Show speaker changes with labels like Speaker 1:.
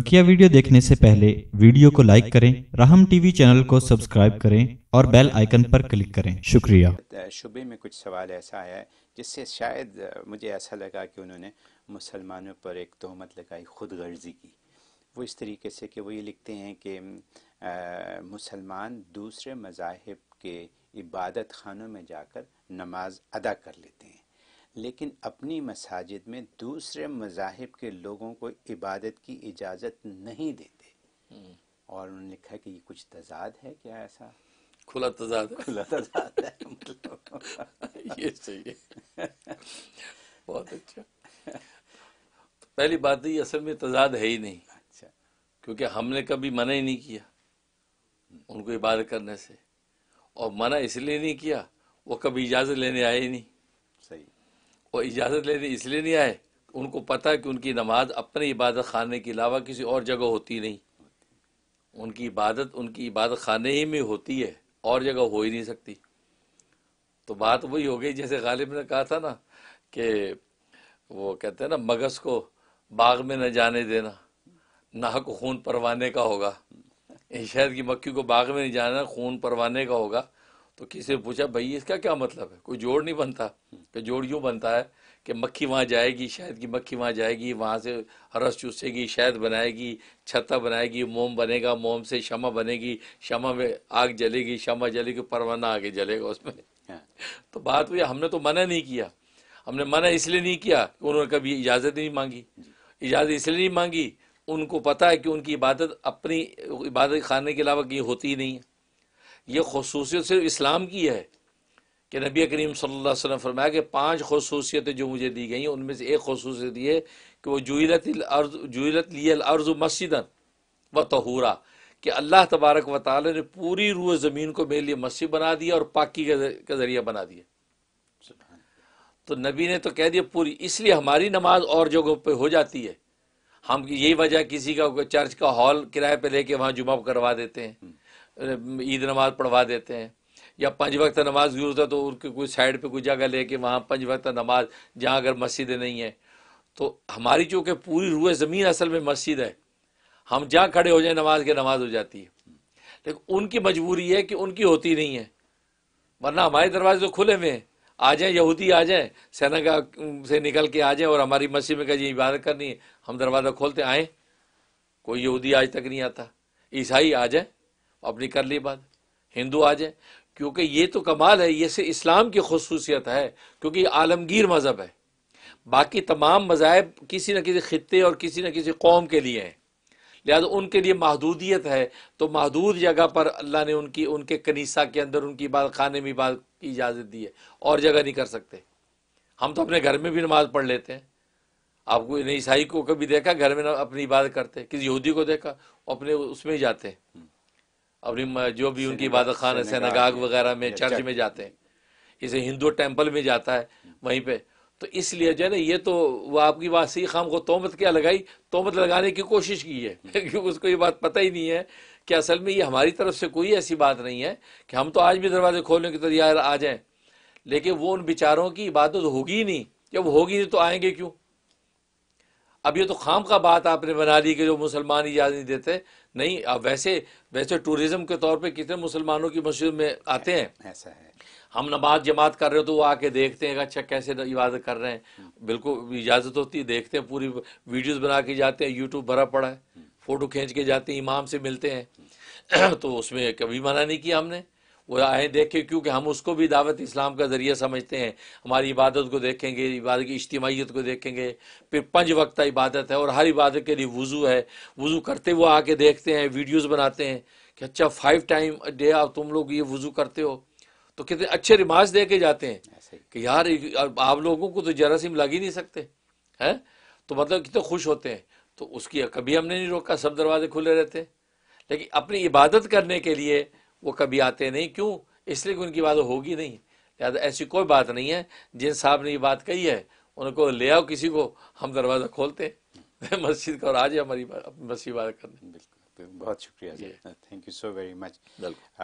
Speaker 1: बकिया वीडियो देखने से पहले वीडियो को लाइक करें राहम टीवी चैनल को सब्सक्राइब करें और बेल आइकन पर क्लिक करें शुक्रिया शुबे में कुछ सवाल ऐसा आया है जिससे शायद मुझे ऐसा लगा कि उन्होंने मुसलमानों पर एक तोहमत लगाई खुद गर्जी की वो इस तरीके से कि वो ये लिखते हैं कि मुसलमान दूसरे मजाहब के इबादत खानों में जाकर नमाज अदा कर लेते लेकिन अपनी मसाजिद में दूसरे मजाहब के लोगों को इबादत की इजाज़त नहीं देते हम्म। और उन्होंने लिखा कि ये कुछ तजाद है क्या ऐसा खुला तजाद खुला तजाद है मतलब ये सही है बहुत अच्छा तो पहली बात तो ये असल में तजाद है ही नहीं अच्छा क्योंकि हमने कभी मना ही नहीं किया उनको इबादत करने से और मना इसलिए नहीं किया वो कभी इजाज़त लेने आए ही नहीं वो इजाज़त लेने इसलिए नहीं आए उनको पता है कि उनकी नमाज अपने इबादत खाने के अलावा किसी और जगह होती नहीं उनकी इबादत उनकी इबादत खाने ही में होती है और जगह हो ही नहीं सकती तो बात वही हो गई जैसे गालिब ने कहा था ना कि वो कहते हैं ना मगज़ को बाग में न जाने देना ना को खून परवाने का होगा शहर की मक्खी को बाग में नहीं जाना खून परवाने का होगा तो किसी ने पूछा भाई इसका क्या मतलब है कोई जोड़ नहीं बनता कि जोड़ यूँ बनता है कि मक्खी वहाँ जाएगी शहद की मक्खी वहाँ जाएगी वहाँ से रस चूसेगी शहद बनाएगी छत्ता बनाएगी मोम बनेगा मोम से शमा बनेगी शमा में आग जलेगी शमा जलेगी परवाना आगे जलेगा उसमें हाँ। तो बात हुई हमने तो मना नहीं किया हमने मना इसलिए नहीं किया कि उन्होंने कभी इजाज़त नहीं मांगी इजाज़त इसलिए नहीं मांगी उनको पता है कि उनकी इबादत अपनी इबादत खाने के अलावा कहीं होती ही नहीं है ये खसूसियत सिर्फ इस्लाम की है कि नबी करीम सल्लल्लाहु अलैहि वसल्लम फरमाया कि पांच खसूसियतें जो मुझे दी गई उनमें से एक खसूसियत ये कि वो जुलत अर्ज जुलत लियल अर्ज मस्जिदन व तहूरा कि अल्लाह तबारक व ताली ने पूरी रूह ज़मीन को मेरे लिए मस्जिद बना दिया और पाकि का ज़रिया बना दिया तो नबी ने तो कह दिया पूरी इसलिए हमारी नमाज और जगहों पर हो जाती है हम यही वजह किसी का चर्च का हॉल किराए पर लेके वहाँ जुमा करवा देते हैं हम्म। ईद नमाज पढ़वा देते हैं या पंच वक्त नमाज की जरूरत है तो उनके कोई साइड पे कोई जगह लेके वहाँ पंच वक्त नमाज जहाँ अगर मस्जिद नहीं है तो हमारी चूँकि पूरी रूए ज़मीन असल में मस्जिद है हम जहाँ खड़े हो जाए नमाज के नमाज हो जाती है लेकिन उनकी मजबूरी है कि उनकी होती नहीं है वरना हमारे दरवाजे तो खुले हुए हैं आ जाएँ यहूदी आ जाएँ सेना का से निकल के आ जाएँ और हमारी मस्जिद में कहीं इबादत करनी है हम दरवाज़ा खोलते आएँ कोई यहूदी आज तक नहीं आता ईसाई आ जाए अपनी कर ली बात हिंदू आ जाए क्योंकि ये तो कमाल है ये से इस्लाम की खसूसियत है क्योंकि आलमगीर मज़हब है बाकी तमाम मज़ाहब किसी न किसी खत्े और किसी न किसी कौम के लिए हैं लिहाजा उनके लिए महदूदियत है तो महदूद जगह पर अल्लाह ने उनकी उनके कनीसा के अंदर उनकी बात खाने में बात की इजाज़त दी है और जगह नहीं कर सकते हम तो अपने घर में भी नमाज़ पढ़ लेते हैं आपको ईसाई को कभी देखा घर में अपनी इबादत करते किसी यहूदी को देखा अपने उसमें ही जाते हैं अपनी जो भी उनकी इबादत खान है सेनागाग वगैरह में चर्च में जाते हैं इसे हिंदू टेम्पल में जाता है वहीं पर तो इसलिए जो है ना ये तो वो आपकी बात सही खाम को तोहमत क्या लगाई तोहमत लगाने की कोशिश की है क्योंकि उसको ये बात पता ही नहीं है कि असल में ये हमारी तरफ से कोई ऐसी बात नहीं है कि हम तो आज भी दरवाजे खोलने की तैयार आ जाएं लेकिन वो उन बेचारों की इबादत तो होगी ही नहीं जब होगी नहीं तो आएंगे क्यों अब ये तो खाम का बात आपने बना ली कि जो मुसलमान इजाज़त नहीं देते नहीं अब वैसे वैसे टूरिज्म के तौर पे कितने मुसलमानों की मस्जिद में आते हैं ऐसा है हम नमाज जमात कर रहे हो तो वो आके देखते हैं अच्छा कैसे इबादत कर रहे हैं बिल्कुल इजाज़त होती है देखते हैं पूरी वीडियोस बना के जाते हैं यूट्यूब भरा पड़ा है फ़ोटो खींच के जाते हैं इमाम से मिलते हैं तो उसमें कभी मना नहीं किया हमने वो आए देखें क्योंकि हम उसको भी दावत इस्लाम का ज़रिया समझते हैं हमारी इबादत को देखेंगे इबादत की इज्तमाहीत को देखेंगे फिर पंच वक्त इबादत है और हर इबादत के लिए वज़ू है वज़ू करते हुए आके देखते हैं वीडियोज़ बनाते हैं कि अच्छा फाइव टाइम डे आप तुम लोग ये वज़ू करते हो तो कितने अच्छे रिमाज दे के जाते हैं हाँ, कि यार आप लोगों को तो जरासीम लग ही नहीं सकते हैं तो मतलब कितने तो खुश होते हैं तो उसकी कभी हमने नहीं रोका सब दरवाजे खुले रहते लेकिन अपनी इबादत करने के लिए वो कभी आते नहीं क्यों इसलिए कि उनकी बात तो होगी नहीं लिहाजा ऐसी कोई बात नहीं है जिन साहब ने ये बात कही है उनको ले आओ किसी को हम दरवाज़ा खोलते मस्जिद का और आज हमारी मस्जिद बात करने बिल्कुल तो बहुत शुक्रिया thank you so very much बिल्कुल